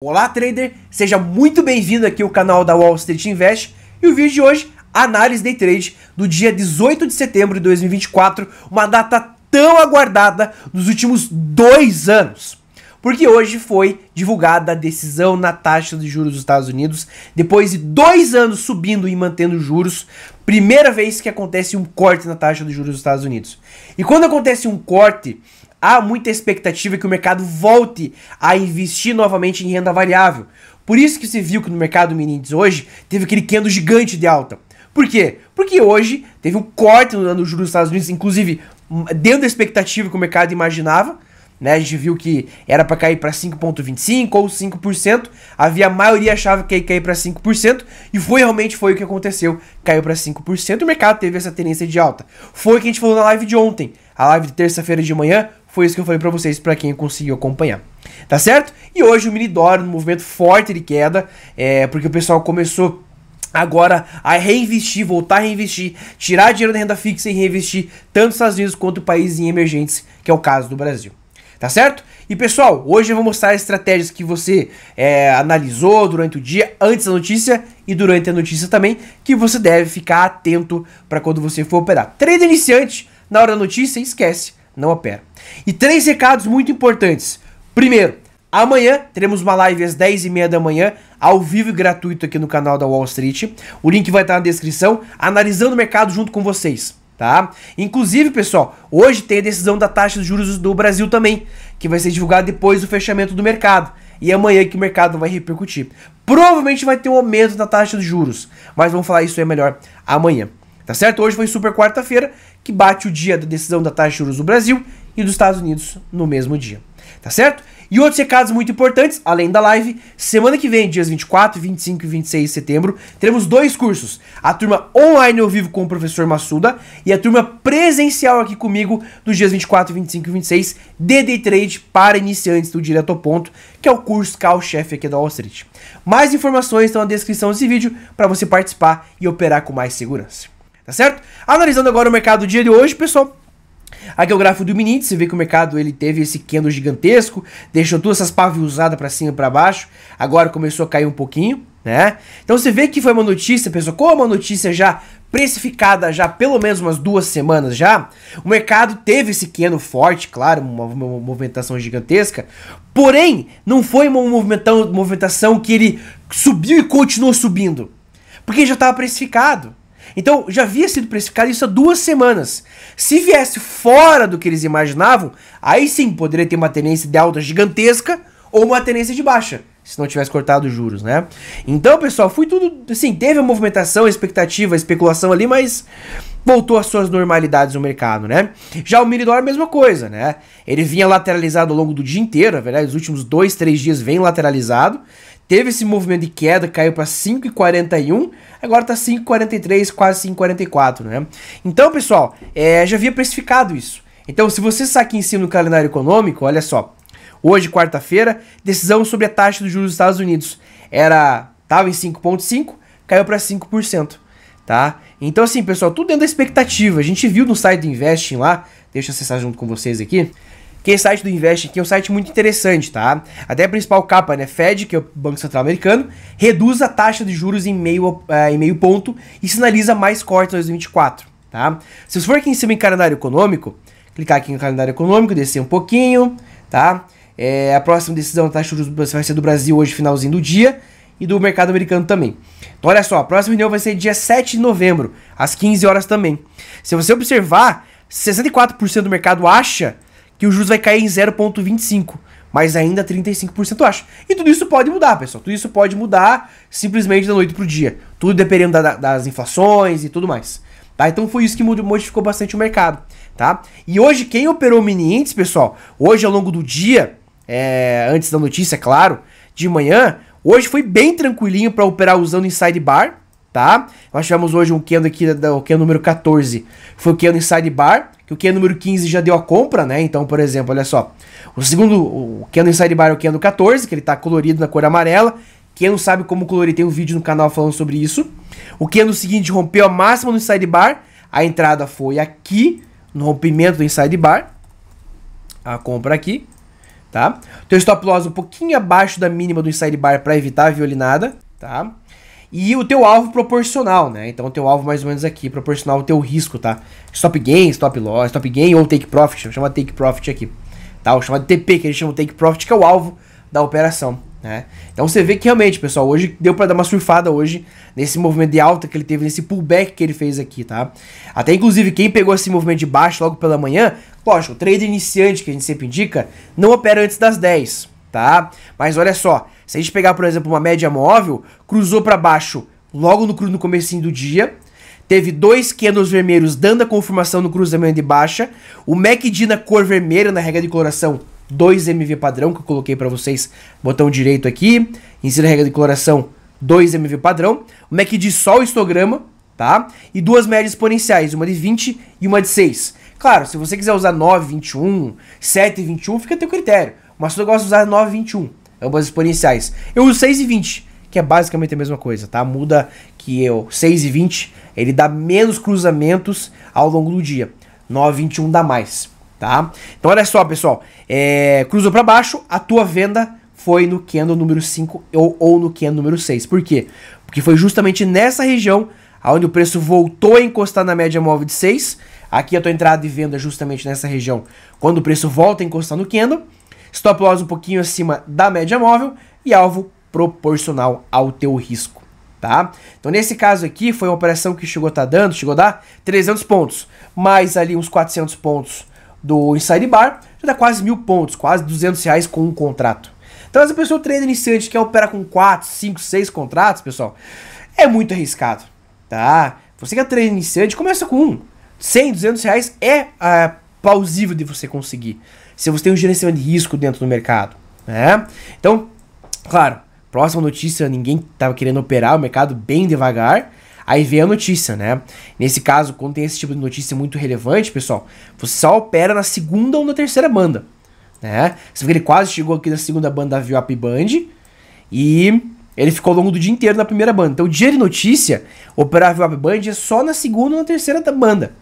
Olá trader, seja muito bem-vindo aqui ao canal da Wall Street Invest e o vídeo de hoje, análise day trade do dia 18 de setembro de 2024, uma data tão aguardada nos últimos dois anos. Porque hoje foi divulgada a decisão na taxa de juros dos Estados Unidos, depois de dois anos subindo e mantendo juros, primeira vez que acontece um corte na taxa de juros dos Estados Unidos. E quando acontece um corte, há muita expectativa que o mercado volte a investir novamente em renda variável. Por isso que você viu que no mercado Minins hoje teve aquele candle gigante de alta. Por quê? Porque hoje teve um corte no, no juros dos Estados Unidos, inclusive hum, dentro da expectativa que o mercado imaginava. Né? A gente viu que era para cair para 5,25% ou 5%. Havia a maioria achava que ia cair para 5%. E foi realmente foi o que aconteceu. Caiu para 5% e o mercado teve essa tendência de alta. Foi o que a gente falou na live de ontem. A live de terça-feira de manhã foi isso que eu falei para vocês, para quem conseguiu acompanhar. Tá certo? E hoje o mini dólar no movimento forte de queda, é, porque o pessoal começou agora a reinvestir, voltar a reinvestir, tirar dinheiro da renda fixa e reinvestir tanto nos Estados Unidos quanto países em emergentes, que é o caso do Brasil. Tá certo? E pessoal, hoje eu vou mostrar as estratégias que você é, analisou durante o dia, antes da notícia e durante a notícia também, que você deve ficar atento para quando você for operar. Trader iniciante, na hora da notícia, esquece não opera. E três recados muito importantes. Primeiro, amanhã teremos uma live às 10h30 da manhã, ao vivo e gratuito aqui no canal da Wall Street. O link vai estar na descrição, analisando o mercado junto com vocês. Tá? Inclusive, pessoal, hoje tem a decisão da taxa de juros do Brasil também, que vai ser divulgada depois do fechamento do mercado e é amanhã que o mercado vai repercutir. Provavelmente vai ter um aumento na taxa de juros, mas vamos falar isso aí melhor amanhã. Tá certo? Hoje foi super quarta-feira que bate o dia da decisão da taxa de juros do Brasil e dos Estados Unidos no mesmo dia. Tá certo? E outros recados muito importantes, além da live, semana que vem, dias 24, 25 e 26 de setembro, teremos dois cursos. A turma online ao vivo com o professor Massuda e a turma presencial aqui comigo dos dias 24, 25 e 26 de Day Trade para iniciantes do Direto ao Ponto, que é o curso carro Chef aqui da Wall Street. Mais informações estão na descrição desse vídeo para você participar e operar com mais segurança. Tá certo? Analisando agora o mercado do dia de hoje, pessoal. Aqui é o gráfico do mini índice, você vê que o mercado ele teve esse candle gigantesco, deixou todas essas usadas para cima e para baixo, agora começou a cair um pouquinho, né? Então você vê que foi uma notícia, pessoal, como uma notícia já precificada já pelo menos umas duas semanas já, o mercado teve esse candle forte, claro, uma, uma, movimentação gigantesca, porém não foi uma movimentação que ele subiu e continuou subindo, porque já estava precificado. Então já havia sido precificado isso há duas semanas. Se viesse fora do que eles imaginavam, aí sim poderia ter uma tendência de alta gigantesca ou uma tendência de baixa. Se não tivesse cortado os juros, né? Então, pessoal, foi tudo. Assim, teve a movimentação, a expectativa, a especulação ali, mas voltou às suas normalidades no mercado, né? Já o mini dólar, mesma coisa, né? Ele vinha lateralizado ao longo do dia inteiro, na verdade, os últimos dois, três dias vem lateralizado. Teve esse movimento de queda, caiu para 5,41, agora está 5,43, quase 5,44, né? Então, pessoal, é, já havia precificado isso. Então, se você está aqui em cima do calendário econômico, olha só. Hoje, quarta-feira, decisão sobre a taxa dos juros dos Estados Unidos. Era, estava em 5,5, caiu para 5%, tá? Então, assim, pessoal, tudo dentro da expectativa. A gente viu no site do Investing lá, deixa eu acessar junto com vocês aqui que é esse site do Invest aqui é um site muito interessante, tá? Até a principal capa, né? Fed, que é o Banco Central Americano, reduz a taxa de juros em meio, uh, em meio ponto e sinaliza mais cortes em 2024, tá? Se você for aqui em cima em calendário econômico, clicar aqui no calendário econômico, descer um pouquinho, tá? É, a próxima decisão da taxa de juros vai ser do Brasil hoje, finalzinho do dia, e do mercado americano também. Então, olha só, a próxima reunião vai ser dia 7 de novembro, às 15 horas também. Se você observar, 64% do mercado acha que o juros vai cair em 0,25%, mas ainda 35%, eu acho. E tudo isso pode mudar, pessoal. Tudo isso pode mudar simplesmente da noite pro dia. Tudo dependendo da, das inflações e tudo mais. Tá? Então foi isso que modificou bastante o mercado. Tá? E hoje, quem operou mini índice, pessoal, hoje ao longo do dia, é, antes da notícia, é claro, de manhã, hoje foi bem tranquilinho para operar usando inside bar, tá? Nós tivemos hoje um candle aqui, o candle número 14, foi o candle inside bar, que o Ken número 15 já deu a compra, né? Então, por exemplo, olha só. O segundo, o Ken Inside Bar é o Ken no 14, que ele tá colorido na cor amarela. Quem não sabe como colorir, tem um vídeo no canal falando sobre isso. O Ken no seguinte rompeu a máxima no Inside Bar. A entrada foi aqui, no rompimento do Inside Bar. A compra aqui, tá? Teu stop loss um pouquinho abaixo da mínima do Inside Bar para evitar a violinada, tá? e o teu alvo proporcional, né? Então o teu alvo mais ou menos aqui, proporcional ao teu risco, tá? Stop gain, stop loss, stop gain ou take profit, chama take profit aqui, tá? O chamado TP, que eles chamam take profit, que é o alvo da operação, né? Então você vê que realmente, pessoal, hoje deu para dar uma surfada hoje nesse movimento de alta que ele teve, nesse pullback que ele fez aqui, tá? Até inclusive quem pegou esse movimento de baixo logo pela manhã, poxa, o trader iniciante que a gente sempre indica, não opera antes das 10, tá? Mas olha só, se a gente pegar, por exemplo, uma média móvel, cruzou para baixo logo no, no comecinho do dia, teve dois candles vermelhos dando a confirmação no cruzamento de baixa, o MACD na cor vermelha na regra de coloração 2MV padrão, que eu coloquei para vocês, botão direito aqui, insira a regra de coloração 2MV padrão, o MACD só o histograma, tá? E duas médias exponenciais, uma de 20 e uma de 6. Claro, se você quiser usar 9, 21, 7, 21, fica a teu critério. Mas eu gosto de usar 9,21, ambas é exponenciais. Eu uso 6,20, que é basicamente a mesma coisa, tá? Muda que eu 6,20, ele dá menos cruzamentos ao longo do dia. 9,21 dá mais, tá? Então olha só, pessoal. É, cruzou para baixo, a tua venda foi no candle número 5 ou, ou no candle número 6. Por quê? Porque foi justamente nessa região onde o preço voltou a encostar na média móvel de 6. Aqui a tua entrada e venda é justamente nessa região. Quando o preço volta a encostar no candle Stop loss um pouquinho acima da média móvel e alvo proporcional ao teu risco, tá? Então nesse caso aqui foi uma operação que chegou a tá dando, chegou a dar 300 pontos, mais ali uns 400 pontos do Inside Bar, já dá tá quase mil pontos, quase 200 reais com um contrato. Então essa pessoa trader iniciante que opera com 4, 5, 6 contratos, pessoal, é muito arriscado, tá? Você que é trader iniciante, começa com um. 100, 200 reais é ah, plausível de você conseguir se você tem um gerenciamento de risco dentro do mercado. Né? Então, claro, próxima notícia, ninguém estava querendo operar o mercado bem devagar. Aí vem a notícia, né? Nesse caso, quando tem esse tipo de notícia muito relevante, pessoal, você só opera na segunda ou na terceira banda, né? Você vê que ele quase chegou aqui na segunda banda da VWAP Band e ele ficou ao longo do dia inteiro na primeira banda. Então, dia de notícia, operar a VWAP Band é só na segunda ou na terceira banda.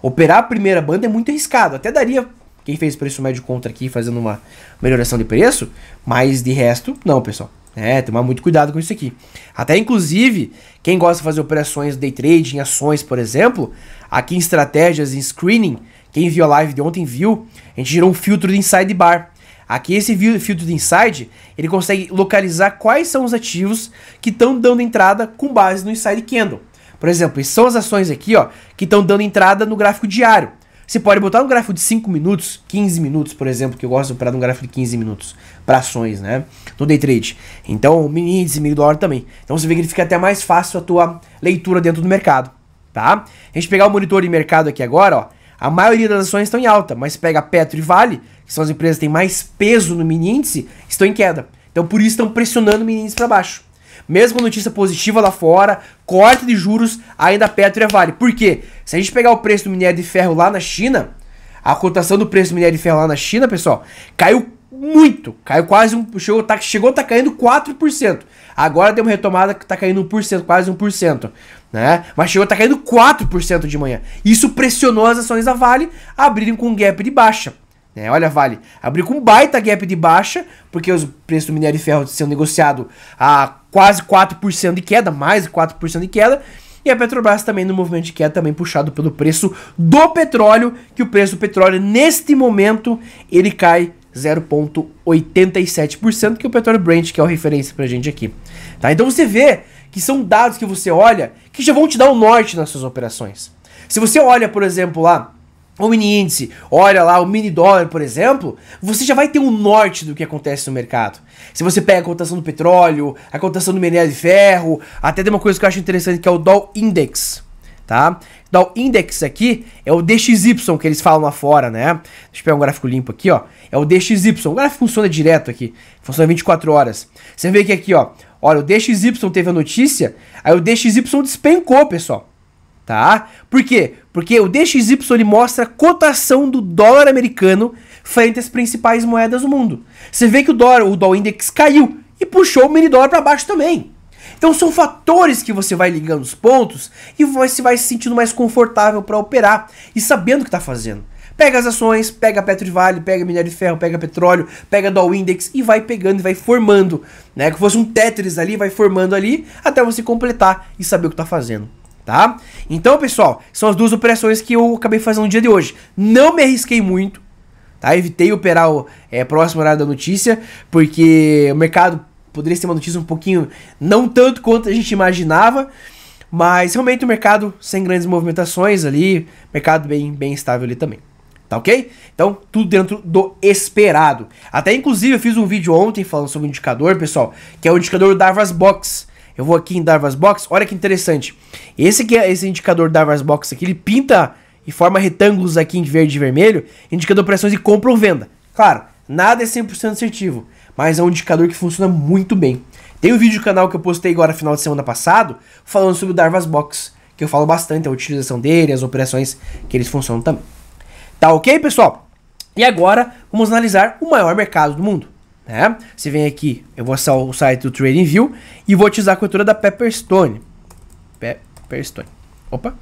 Operar a primeira banda é muito arriscado. Até daria quem fez preço médio contra aqui fazendo uma melhoração de preço, mas de resto, não, pessoal. É, tomar muito cuidado com isso aqui. Até inclusive, quem gosta de fazer operações day trade em ações, por exemplo, aqui em estratégias, em screening, quem viu a live de ontem viu, a gente gerou um filtro de inside bar. Aqui esse filtro de inside, ele consegue localizar quais são os ativos que estão dando entrada com base no inside candle. Por exemplo, são as ações aqui, ó, que estão dando entrada no gráfico diário. Você pode botar um gráfico de 5 minutos, 15 minutos, por exemplo, que eu gosto de operar um gráfico de 15 minutos para ações, né? No day trade. Então, mini índice, mini dólar também. Então você vê que ele fica até mais fácil a tua leitura dentro do mercado, tá? A gente pegar o monitor de mercado aqui agora, ó. A maioria das ações estão em alta, mas pega Petro e Vale, que são as empresas que têm mais peso no mini índice, estão em queda. Então por isso estão pressionando o mini índice para baixo mesmo notícia positiva lá fora, corte de juros, ainda a Petro vale. Por quê? Se a gente pegar o preço do minério de ferro lá na China, a cotação do preço do minério de ferro lá na China, pessoal, caiu muito. Caiu quase um. Chegou, tá, chegou tá caindo 4%. Agora deu uma retomada que tá caindo 1%, quase 1%. Né? Mas chegou tá caindo 4% de manhã. Isso pressionou as ações da Vale a abrirem com um gap de baixa. É, olha, vale. Abriu com um baita gap de baixa, porque os preços do minério de ferro estão negociados a quase 4% de queda, mais de 4% de queda. E a Petrobras também no movimento de queda, também puxado pelo preço do petróleo, que o preço do petróleo, neste momento, ele cai 0,87%, que é o petróleo Brent, que é a referência pra gente aqui. Tá? Então você vê que são dados que você olha que já vão te dar o um norte nas suas operações. Se você olha, por exemplo, lá o mini índice, olha lá o mini dólar, por exemplo, você já vai ter um norte do que acontece no mercado. Se você pega a cotação do petróleo, a cotação do minério de ferro, até tem uma coisa que eu acho interessante que é o Dow Index, tá? Dow Index aqui é o DXY que eles falam lá fora, né? Deixa eu pegar um gráfico limpo aqui, ó. É o DXY. O gráfico funciona direto aqui, funciona 24 horas. Você vê que aqui, ó, olha, o DXY teve a notícia, aí o DXY despencou, pessoal tá? Por quê? Porque o DXY mostra a cotação do dólar americano frente às principais moedas do mundo. Você vê que o dólar, o Dow Index caiu e puxou o mini dólar para baixo também. Então são fatores que você vai ligando os pontos e você vai se sentindo mais confortável para operar e sabendo o que está fazendo. Pega as ações, pega Petro de Vale, pega minério de ferro, pega petróleo, pega Dow Index e vai pegando e vai formando, né? Que fosse um Tetris ali, vai formando ali até você completar e saber o que está fazendo tá? Então, pessoal, são as duas operações que eu acabei fazendo no dia de hoje. Não me arrisquei muito, tá? Evitei operar o é, próximo horário da notícia, porque o mercado poderia ser uma notícia um pouquinho, não tanto quanto a gente imaginava, mas realmente o mercado sem grandes movimentações ali, mercado bem, bem estável ali também. Tá ok? Então, tudo dentro do esperado. Até inclusive eu fiz um vídeo ontem falando sobre o um indicador, pessoal, que é o indicador da Box eu vou aqui em Darvas Box, olha que interessante. Esse que é esse indicador Darvas Box aqui, ele pinta e forma retângulos aqui em verde e vermelho, indicando operações de compra ou venda. Claro, nada é 100% assertivo, mas é um indicador que funciona muito bem. Tem um vídeo do canal que eu postei agora final de semana passado, falando sobre o Darvas Box, que eu falo bastante, a utilização dele, as operações que eles funcionam também. Tá ok, pessoal? E agora vamos analisar o maior mercado do mundo né? Você vem aqui, eu vou acessar o site do TradingView e vou utilizar a corretora da Pepperstone. Pepperstone. Opa.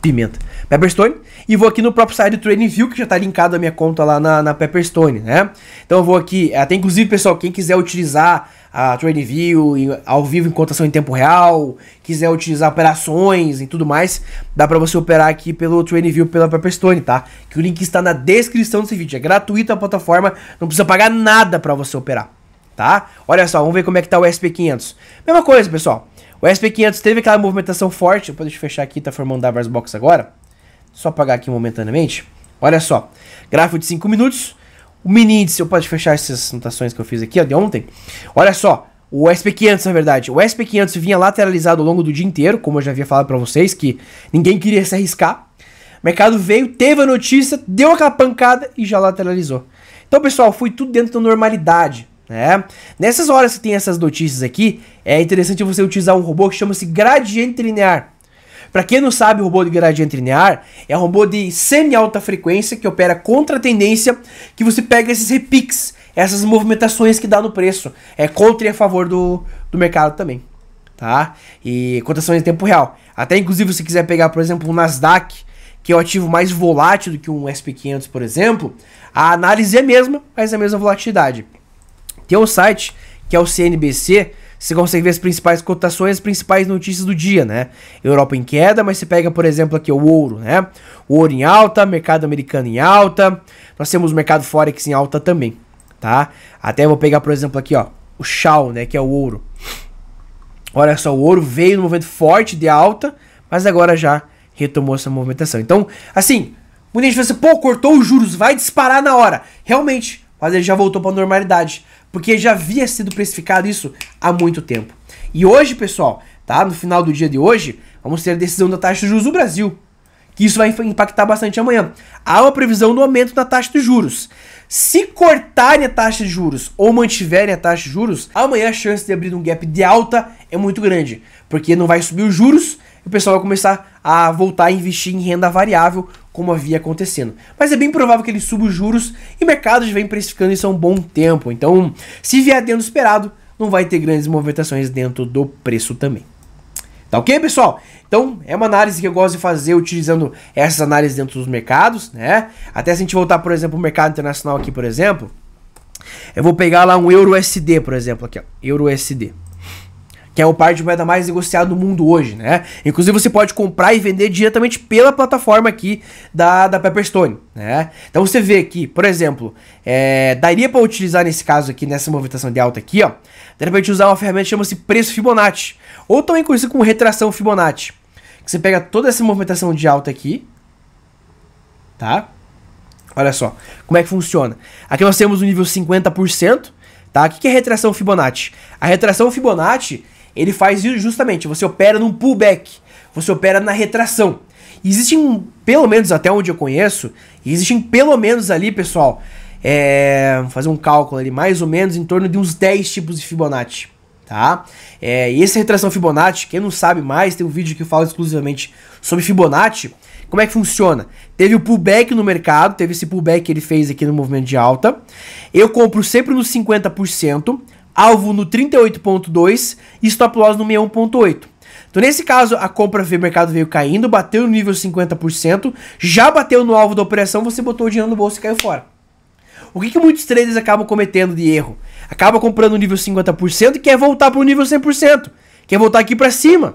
Pimenta. Pepperstone. E vou aqui no próprio site do TradingView, que já está linkado a minha conta lá na, na Pepperstone, né? Então eu vou aqui, é, até inclusive, pessoal, quem quiser utilizar a Trade View ao vivo em cotação em tempo real, quiser utilizar operações e tudo mais, dá para você operar aqui pelo Trade View pela Pepperstone tá? Que o link está na descrição desse vídeo. É gratuito a plataforma, não precisa pagar nada para você operar, tá? Olha só, vamos ver como é que tá o SP500. Mesma coisa, pessoal. O SP500 teve aquela movimentação forte, deixa eu fechar aqui, tá formando a Box agora. Só apagar aqui momentaneamente. Olha só, gráfico de 5 minutos, o mini índice, eu posso fechar essas anotações que eu fiz aqui ó, de ontem. Olha só, o SP500, na verdade. O SP500 vinha lateralizado ao longo do dia inteiro, como eu já havia falado para vocês, que ninguém queria se arriscar. O mercado veio, teve a notícia, deu aquela pancada e já lateralizou. Então, pessoal, foi tudo dentro da normalidade. Né? Nessas horas que tem essas notícias aqui, é interessante você utilizar um robô que chama-se gradiente linear. Para quem não sabe, o robô de gradiente linear é um robô de semi-alta frequência que opera contra a tendência, que você pega esses repiques, essas movimentações que dá no preço. É contra e a favor do, do mercado também. Tá? E cotação em tempo real. Até inclusive se quiser pegar, por exemplo, o Nasdaq, que é o ativo mais volátil do que um SP500, por exemplo, a análise é a mesma, mas é a mesma volatilidade. Tem um site que é o CNBC, você consegue ver as principais cotações, as principais notícias do dia, né? Europa em queda, mas você pega, por exemplo, aqui o ouro, né? O ouro em alta, mercado americano em alta. Nós temos o mercado forex em alta também, tá? Até vou pegar, por exemplo, aqui, ó, o chau, né, que é o ouro. Olha só, o ouro veio no movimento forte de alta, mas agora já retomou essa movimentação. Então, assim, muita gente pensa, assim, pô, cortou os juros, vai disparar na hora. Realmente, mas ele já voltou para a normalidade porque já havia sido precificado isso há muito tempo. E hoje, pessoal, tá? No final do dia de hoje, vamos ter a decisão da taxa de juros do Brasil, que isso vai impactar bastante amanhã. Há uma previsão do aumento da taxa de juros. Se cortarem a taxa de juros ou mantiverem a taxa de juros, amanhã a chance de abrir um gap de alta é muito grande, porque não vai subir os juros o pessoal vai começar a voltar a investir em renda variável, como havia acontecendo. Mas é bem provável que ele suba os juros e mercados vem precificando isso há um bom tempo. Então, se vier dentro do esperado, não vai ter grandes movimentações dentro do preço também. Tá ok, pessoal? Então, é uma análise que eu gosto de fazer utilizando essas análises dentro dos mercados, né? Até se a gente voltar, por exemplo, o mercado internacional aqui, por exemplo, eu vou pegar lá um euro USD, por exemplo, aqui, ó, euro USD que é o par de moeda mais negociado do mundo hoje, né? Inclusive você pode comprar e vender diretamente pela plataforma aqui da, da Pepperstone, né? Então você vê aqui, por exemplo, é, daria para utilizar nesse caso aqui, nessa movimentação de alta aqui, ó, daria para usar uma ferramenta que chama-se preço Fibonacci, ou também conhecido como retração Fibonacci, que você pega toda essa movimentação de alta aqui, tá? Olha só, como é que funciona. Aqui nós temos o nível 50%, tá? O que é retração Fibonacci? A retração Fibonacci ele faz justamente, você opera num pullback, você opera na retração. existem, pelo menos até onde eu conheço, existem pelo menos ali, pessoal, é, vou fazer um cálculo ali, mais ou menos em torno de uns 10 tipos de Fibonacci, tá? É, e essa retração Fibonacci, quem não sabe mais, tem um vídeo que eu falo exclusivamente sobre Fibonacci, como é que funciona? Teve o pullback no mercado, teve esse pullback que ele fez aqui no movimento de alta. Eu compro sempre nos 50%, alvo no 38.2 e stop loss no 61.8. Então, nesse caso, a compra veio, o mercado veio caindo, bateu no nível 50%, já bateu no alvo da operação, você botou o dinheiro no bolso e caiu fora. O que, que muitos traders acabam cometendo de erro? Acaba comprando o nível 50% e quer voltar para o nível 100%. Quer voltar aqui para cima.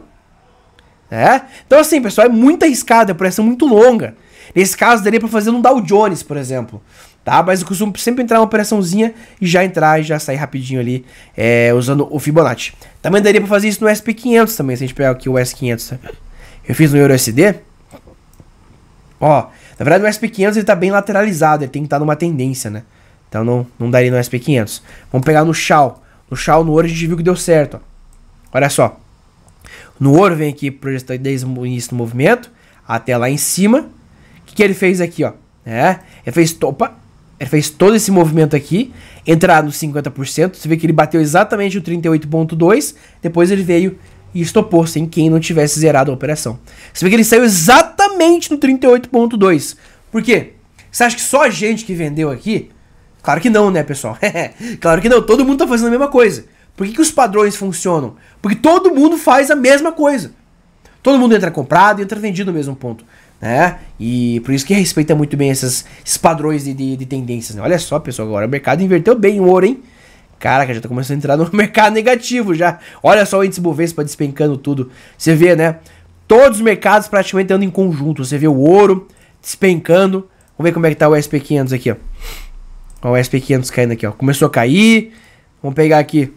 É? Então, assim, pessoal, é muito arriscado, é uma operação muito longa. Nesse caso, daria para fazer um Dow Jones, por exemplo tá? Mas eu costumo sempre entrar uma operaçãozinha e já entrar e já sair rapidinho ali é, usando o Fibonacci. Também daria para fazer isso no SP500 também, se a gente pegar aqui o S500. Eu fiz no EuroSD. Ó, na verdade o SP500 ele tá bem lateralizado, ele tem que estar tá numa tendência, né? Então não, não daria no SP500. Vamos pegar no Shao. No Shao, no ouro, a gente viu que deu certo, ó. Olha só. No ouro vem aqui, projeção desde o início do movimento, até lá em cima. O que, que ele fez aqui, ó? É, ele fez, opa, ele fez todo esse movimento aqui, entrar no 50%, você vê que ele bateu exatamente o 38.2, depois ele veio e estopou, sem quem não tivesse zerado a operação. Você vê que ele saiu exatamente no 38.2. Por quê? Você acha que só a gente que vendeu aqui? Claro que não, né, pessoal? claro que não, todo mundo tá fazendo a mesma coisa. Por que, que os padrões funcionam? Porque todo mundo faz a mesma coisa. Todo mundo entra comprado e entra vendido no mesmo ponto né? E por isso que respeita muito bem esses, esses padrões de, de, de tendências, né? Olha só, pessoal, agora o mercado inverteu bem o ouro, hein? Caraca, já tá começando a entrar no mercado negativo já. Olha só o índice Bovespa despencando tudo. Você vê, né? Todos os mercados praticamente andando em conjunto. Você vê o ouro despencando. Vamos ver como é que tá o SP500 aqui, ó. ó o SP500 caindo aqui, ó. Começou a cair. Vamos pegar aqui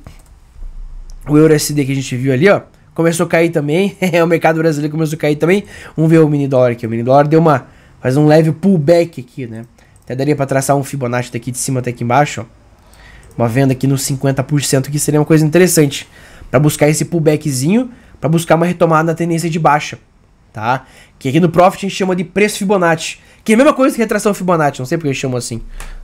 o EURSD que a gente viu ali, ó começou a cair também. o mercado brasileiro começou a cair também. Vamos ver o mini dólar aqui. O mini dólar deu uma. Faz um leve pullback aqui, né? Até daria para traçar um Fibonacci daqui de cima até aqui embaixo, ó. Uma venda aqui nos 50%, que seria uma coisa interessante. para buscar esse pullbackzinho, para buscar uma retomada na tendência de baixa, tá? Que aqui no Profit a gente chama de preço Fibonacci. Que é a mesma coisa que retração Fibonacci, não sei porque eles chamam assim,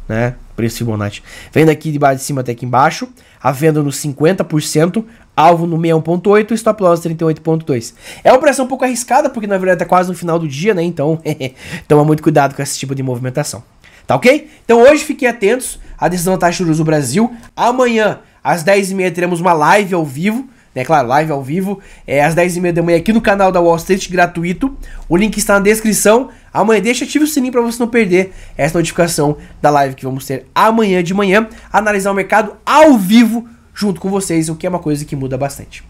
né? Preço Fibonacci. Venda aqui de, baixo, de cima até aqui embaixo. A venda nos 50%, alvo no 61.8, stop loss 38.2. É uma operação um pouco arriscada, porque na verdade tá quase no final do dia, né? Então, toma muito cuidado com esse tipo de movimentação. Tá ok? Então hoje fiquem atentos à decisão da taxa de juros do Brasil. Amanhã, às 10h30, teremos uma live ao vivo né? Claro, live ao vivo, é, às 10h30 da manhã aqui no canal da Wall Street, gratuito. O link está na descrição. Amanhã deixa ative o sininho para você não perder essa notificação da live que vamos ter amanhã de manhã. Analisar o mercado ao vivo junto com vocês, o que é uma coisa que muda bastante.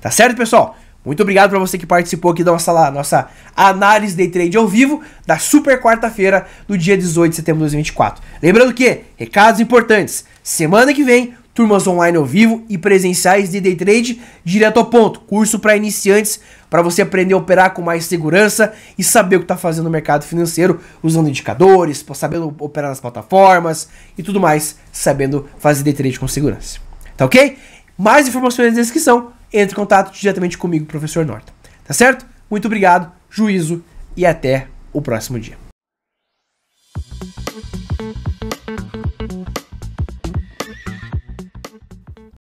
Tá certo, pessoal? Muito obrigado para você que participou aqui da nossa, lá, nossa análise de trade ao vivo da super quarta-feira do dia 18 de setembro de 2024. Lembrando que, recados importantes, semana que vem turmas online ao vivo e presenciais de day trade direto ao ponto. Curso para iniciantes para você aprender a operar com mais segurança e saber o que está fazendo no mercado financeiro, usando indicadores, sabendo operar nas plataformas e tudo mais, sabendo fazer day trade com segurança. Tá ok? Mais informações na descrição. Entre em contato diretamente comigo, professor Norton. Tá certo? Muito obrigado, juízo e até o próximo dia.